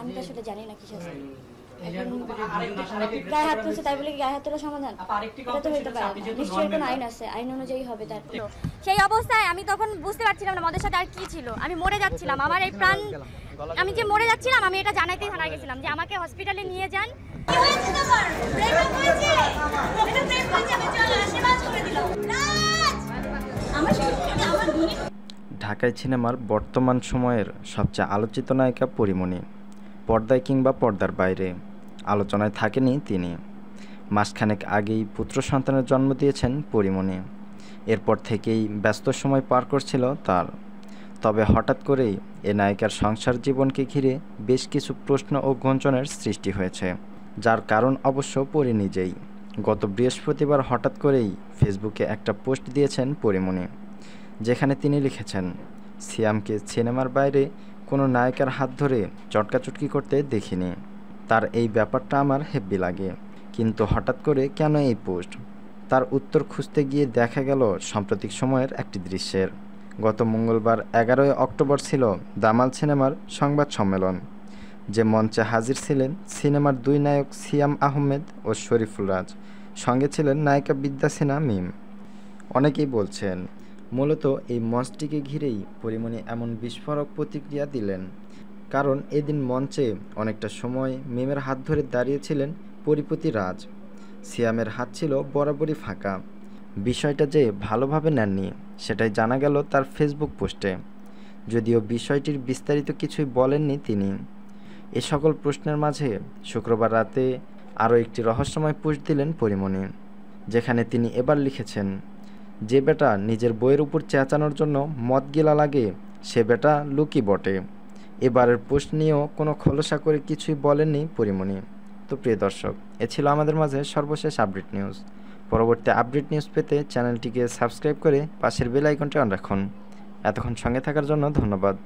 আমি তো সেটা জানি না কি শাস্তি গায়ে হাত তুলছে তাই বলে গায়ে হাত তোলা সমাধান এটা পারে নিশ্চয়ই কোনো আইন আছে আইন অনুযায়ী হবে তার সেই অবস্থায় আমি তখন বুঝতে পারছিলাম না মদের সাথে আর কি ছিল আমি মরে যাচ্ছিলাম আমার এই প্রাণ আমি যে মরে যাচ্ছিলাম আমি এটা জানাইতে থানায় গেছিলাম যে আমাকে হসপিটালে নিয়ে যান ঢাকায় সিনেমার বর্তমান সময়ের সবচেয়ে আলোচিত নায়িকা পরিমণি পর্দায় কিংবা পর্দার বাইরে আলোচনায় থাকেনি তিনি মাসখানেক আগেই পুত্র সন্তানের জন্ম দিয়েছেন পরিমণি এরপর থেকেই ব্যস্ত সময় পার করছিল তার তবে হঠাৎ করেই এ নায়িকার সংসার জীবনকে ঘিরে বেশ কিছু প্রশ্ন ও গুঞ্জনের সৃষ্টি হয়েছে যার কারণ অবশ্য পরি নিজেই গত বৃহস্পতিবার হঠাৎ করেই ফেসবুকে একটা পোস্ট দিয়েছেন পরিমণি যেখানে তিনি লিখেছেন সিয়ামকে সিনেমার বাইরে কোনো নায়িকার হাত ধরে চটকাচটকি করতে দেখিনি তার এই ব্যাপারটা আমার হেব্বি লাগে কিন্তু হঠাৎ করে কেন এই পোস্ট তার উত্তর খুঁজতে গিয়ে দেখা গেল সাম্প্রতিক সময়ের একটি দৃশ্যের গত মঙ্গলবার এগারোই অক্টোবর ছিল দামাল সিনেমার সংবাদ সম্মেলন যে মঞ্চে হাজির ছিলেন সিনেমার দুই নায়ক সিয়াম আহমেদ ও শরীফুল রাজ সঙ্গে ছিলেন নায়িকা বিদ্যা সিনহা মিম অনেকেই বলছেন মূলত এই মঞ্চটিকে ঘিরেই পরিমণি এমন বিস্ফোরক প্রতিক্রিয়া দিলেন কারণ এদিন মঞ্চে অনেকটা সময় মেমের হাত ধরে দাঁড়িয়েছিলেন পরিপতি রাজ সিয়ামের হাত ছিল বরাবরই ফাঁকা বিষয়টা যে ভালোভাবে নেননি সেটাই জানা গেল তার ফেসবুক পোস্টে যদিও বিষয়টির বিস্তারিত কিছুই বলেননি তিনি এ সকল প্রশ্নের মাঝে শুক্রবার রাতে আরও একটি রহস্যময় পোস্ট দিলেন পরিমণি যেখানে তিনি এবার লিখেছেন যে বেটা নিজের বইয়ের উপর চেঁচানোর জন্য মদ গিলা লাগে সে বেটা লুকি বটে এবারের পোস্ট নিয়েও কোনো খোলসা করে কিছুই বলেননি পরিমণি তো প্রিয় দর্শক এ ছিল আমাদের মাঝে সর্বশেষ আপডেট নিউজ পরবর্তী আপডেট নিউজ পেতে চ্যানেলটিকে সাবস্ক্রাইব করে পাশের বেল আইকনটি অন রাখুন এতক্ষণ সঙ্গে থাকার জন্য ধন্যবাদ